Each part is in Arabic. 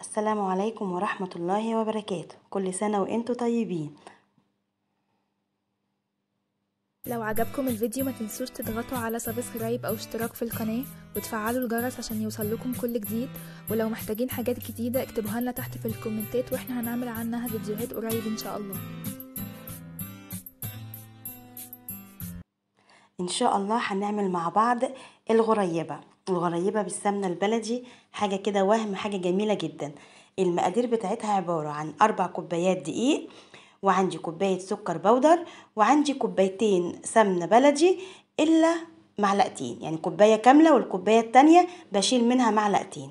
السلام عليكم ورحمة الله وبركاته كل سنة وانتم طيبين لو عجبكم الفيديو ما تنسوش تضغطوا على سبسكرايب او اشتراك في القناة وتفعلوا الجرس عشان يوصلكم كل جديد ولو محتاجين حاجات جديدة اكتبوها لنا تحت في الكومنتات واحنا هنعمل عنها فيديوهات قريب ان شاء الله ان شاء الله هنعمل مع بعض الغريبة الغريبة بالسمنة البلدي حاجة كده وهم حاجة جميلة جدا المقادير بتاعتها عبارة عن أربع كوبايات دقيق وعندي كوباية سكر بودر وعندي كوبايتين سمنة بلدي إلا معلقتين يعني كوباية كاملة والكوباية التانية بشيل منها معلقتين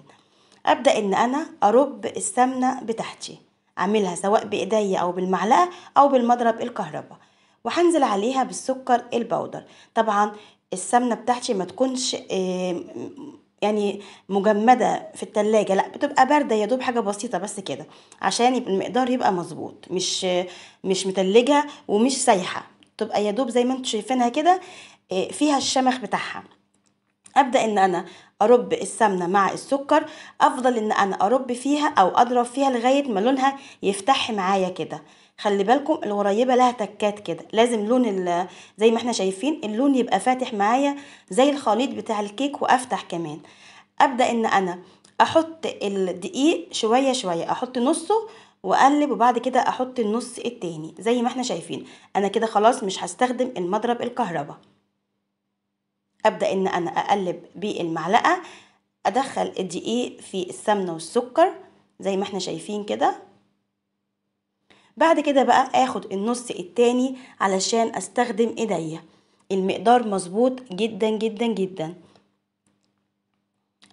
أبدأ إن أنا أرب السمنة بتاعتي أعملها سواء بإيديا أو بالمعلقة أو بالمضرب الكهرباء وهنزل عليها بالسكر البودر طبعا السمنه بتاعتي ما تكونش آه، يعني مجمدة في التلاجة لا بتبقى باردة يا دوب حاجة بسيطة بس كده عشان المقدار يبقى مظبوط مش مش متلجة ومش سايحة تبقى يا دوب زي ما انتوا شايفينها كده آه، فيها الشمخ بتاعها ابدا ان انا ارب السمنه مع السكر افضل ان انا ارب فيها او اضرب فيها لغايه ما لونها يفتح معايا كده خلي بالكم القريبه لها تكات كده لازم لون زي ما احنا شايفين اللون يبقى فاتح معايا زي الخليط بتاع الكيك وافتح كمان ابدا ان انا احط الدقيق شويه شويه احط نصه واقلب وبعد كده احط النص التاني زي ما احنا شايفين انا كده خلاص مش هستخدم المضرب الكهرباء ابدا ان انا اقلب بالمعلقه ادخل الدقيق في السمنه والسكر زي ما احنا شايفين كده بعد كده بقى اخد النص التاني علشان استخدم ايديا المقدار مظبوط جدا جدا جدا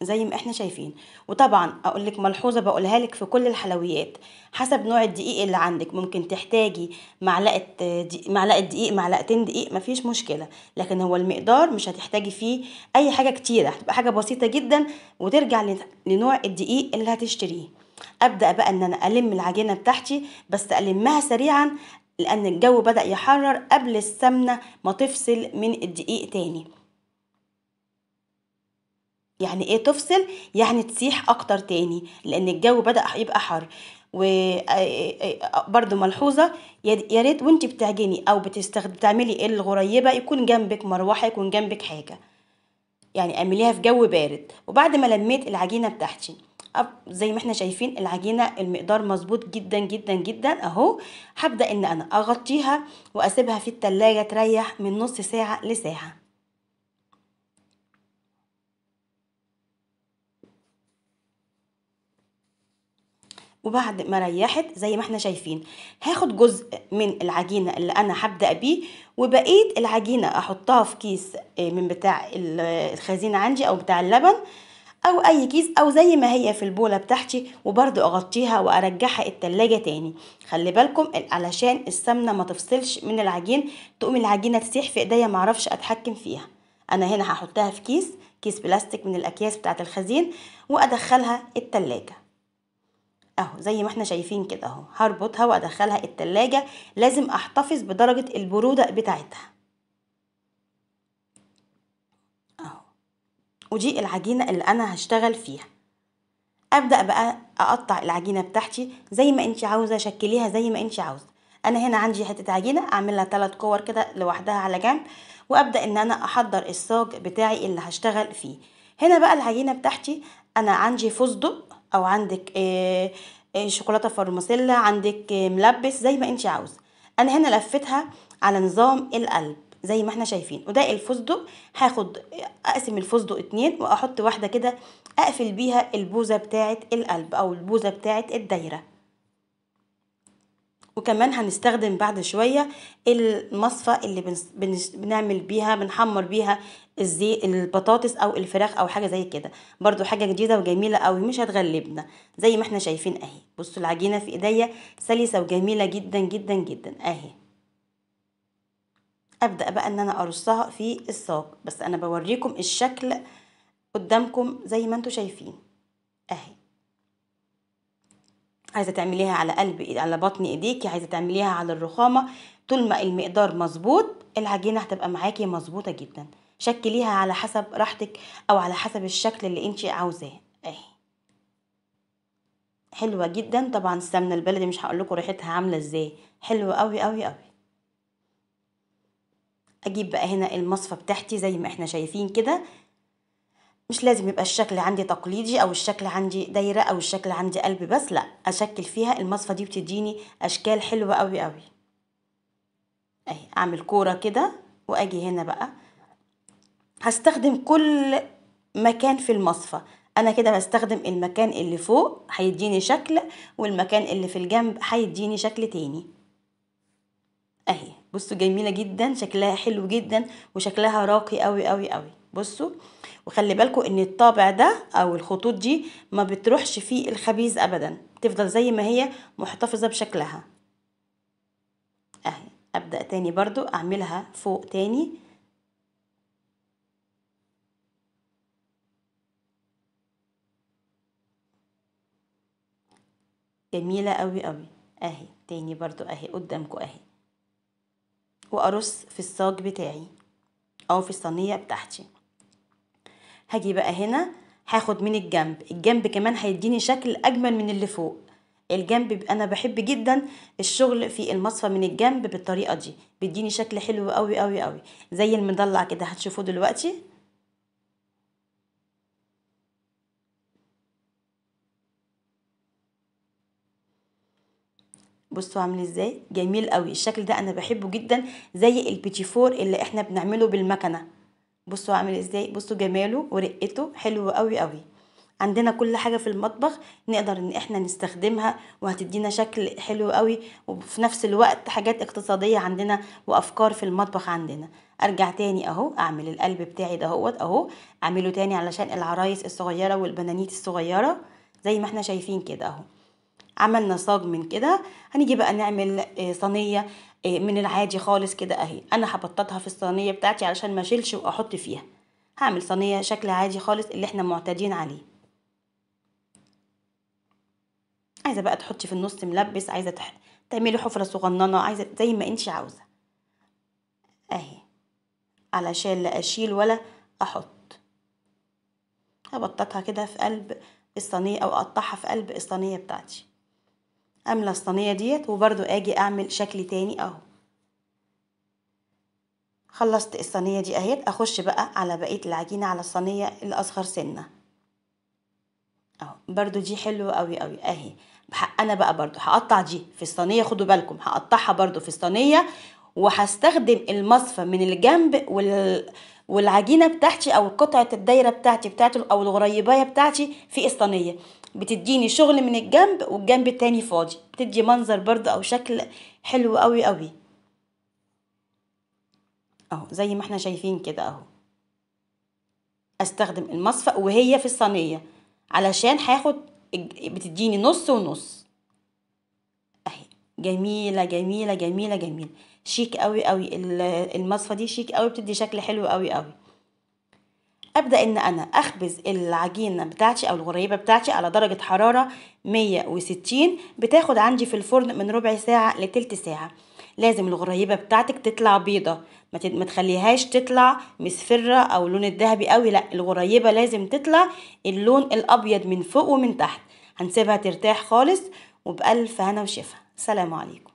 زي ما احنا شايفين وطبعا اقول لك ملحوظه بقولها لك في كل الحلويات حسب نوع الدقيق اللي عندك ممكن تحتاجي معلقه دقيق معلقه دقيق معلقتين دقيق مفيش مشكله لكن هو المقدار مش هتحتاجي فيه اي حاجه كتيره هتبقى حاجه بسيطه جدا وترجع لنوع الدقيق اللي هتشتريه ابدا بقى ان انا الم العجينه بتاعتي بس المها سريعا لان الجو بدا يحرر قبل السمنه ما تفصل من الدقيق تاني يعني ايه تفصل يعني تسيح اكتر تاني لان الجو بدا يبقى حر وبرده ملحوظه يا ريت وانت بتعجني او بتستخدم بتعملي الغريبه يكون جنبك مروحه يكون جنبك حاجه يعني اعمليها في جو بارد وبعد ما لميت العجينه بتاعتي زي ما احنا شايفين العجينة المقدار مظبوط جدا جدا جدا اهو هبدأ ان انا اغطيها واسيبها في التلاجة تريح من نص ساعة لساعة وبعد ما ريحت زي ما احنا شايفين هاخد جزء من العجينة اللي انا هبدأ بيه وبقيت العجينة احطها في كيس آه، من بتاع الخزينة عندي او بتاع اللبن او اي كيس او زي ما هي في البولة بتاعتي وبرده اغطيها وارجعها التلاجة تاني خلي بالكم علشان السمنة ما تفصلش من العجين تقوم العجينة تسيح في ايديا معرفش اتحكم فيها انا هنا هحطها في كيس كيس بلاستيك من الاكياس بتاعت الخزين وادخلها التلاجة اهو زي ما احنا شايفين كده اهو هربطها وادخلها التلاجة لازم احتفظ بدرجة البرودة بتاعتها ودي العجينة اللي أنا هشتغل فيها أبدأ بقى أقطع العجينة بتاعتي زي ما أنت عاوزة شكليها زي ما أنت عاوزة أنا هنا عندي حتة عجينة أعملها تلات كور كده لوحدها على جنب وأبدأ إن أنا أحضر الصاج بتاعي اللي هشتغل فيه هنا بقى العجينة بتاعتي أنا عندي فستق أو عندك آه، آه، شوكولاتة فرماسيلا عندك ملبس زي ما أنت عاوزة أنا هنا لفتها على نظام القلب زي ما احنا شايفين وده الفستق هاخد اقسم الفستق اتنين واحط واحده كده اقفل بيها البوزه بتاعه القلب او البوزه بتاعه الدايره وكمان هنستخدم بعد شويه المصفى اللي بنعمل بيها بنحمر بيها الزي البطاطس او الفراخ او حاجه زي كده برده حاجه جديده وجميله قوي مش هتغلبنا زي ما احنا شايفين اهي بصوا العجينه في ايديا سلسه وجميله جدا جدا جدا اهي ابدا بقى ان انا ارصها في الساق بس انا بوريكم الشكل قدامكم زي ما انتم شايفين اهي عايزه تعمليها على قلب على بطن ايديكي عايزه تعمليها على الرخامه طول ما المقدار مظبوط العجينه هتبقى معاكي مظبوطه جدا شكليها على حسب راحتك او على حسب الشكل اللي انت عاوزاه اهي حلوه جدا طبعا السمنه البلدي مش هقول لكم ريحتها عامله ازاي حلوه قوي قوي قوي اجيب بقى هنا المصفى بتاعتي زي ما احنا شايفين كده مش لازم يبقى الشكل عندي تقليدي او الشكل عندي دايره او الشكل عندي قلب بس لا اشكل فيها المصفى دي بتديني اشكال حلوه قوي قوي اهي اعمل كوره كده واجي هنا بقى هستخدم كل مكان في المصفى انا كده بستخدم المكان اللي فوق هيديني شكل والمكان اللي في الجنب هيديني شكل تاني بصوا جميله جدا شكلها حلو جدا وشكلها راقي قوي قوي قوي بصوا وخلي بالكم ان الطابع ده او الخطوط دي ما بتروحش فيه الخبيز ابدا تفضل زي ما هي محتفظه بشكلها اهي ابدا تاني برضو اعملها فوق تاني جميله قوي قوي اهي تاني برضو اهي قدامكم اهي وأرص في الصاج بتاعي أو في الصينية بتاعتي هاجي بقى هنا هاخد من الجنب الجنب كمان هيديني شكل أجمل من اللي فوق الجنب أنا بحب جدا الشغل في المصفى من الجنب بالطريقة دي بيديني شكل حلو قوي قوي قوي زي المضلع كده هتشوفوه دلوقتي بصوا عامل ازاي جميل قوي الشكل ده انا بحبه جدا زي البيتي فور اللي احنا بنعمله بالمكنه بصوا عامل ازاي بصوا جماله ورقته حلو قوي قوي عندنا كل حاجه في المطبخ نقدر ان احنا نستخدمها وهتدينا شكل حلو قوي وفي نفس الوقت حاجات اقتصاديه عندنا وافكار في المطبخ عندنا ارجع تاني اهو اعمل القلب بتاعي ده اهوت اهو اعمله تاني علشان العرايس الصغيره والبنانيت الصغيره زي ما احنا شايفين كده اهو عملنا صاج من كده هنيجي بقى نعمل آه، صينيه آه، من العادي خالص كده اهي انا هبططها في الصينيه بتاعتي علشان ما اشيلش واحط فيها هعمل صينيه شكل عادي خالص اللي احنا معتادين عليه عايزه بقى تحطي في النص ملبس عايزه تح... تعملي حفره صغننه عايزه زي ما انت عاوزه اهي علشان لا اشيل ولا احط هبططها كده في قلب الصينيه او اقطعها في قلب الصينيه بتاعتي املى الصينيه ديت وبرضو اجي اعمل شكل تاني اهو خلصت الصينيه دي اهيت اخش بقى على بقيه العجينه على الصينيه الاصغر سنه اهو برضو دي حلوه قوي قوي اهي انا بقى برضو هقطع دي في الصينيه خدوا بالكم هقطعها برضو في الصينيه وهستخدم المصفى من الجنب وال... والعجينه بتاعتي او قطعه الدايره بتاعتي بتاعتي او الغريبايه بتاعتي في الصينيه بتديني شغل من الجنب والجنب التاني فاضي بتدي منظر برضو او شكل حلو قوي قوي اهو زي ما احنا شايفين كده اهو استخدم المصفى وهي في الصينيه علشان هاخد بتديني نص ونص اهي جميله جميله جميله جميله شيك قوي قوي المصفى دي شيك قوي بتدي شكل حلو قوي قوي ابدا ان انا اخبز العجينه بتاعتي او الغريبه بتاعتي على درجه حراره 160 بتاخد عندي في الفرن من ربع ساعه لتلت ساعه لازم الغريبه بتاعتك تطلع بيضه ما تخليهاش تطلع مصفره او اللون الذهبي قوي لا الغريبه لازم تطلع اللون الابيض من فوق ومن تحت هنسيبها ترتاح خالص وبألف هنا وشفا سلام عليكم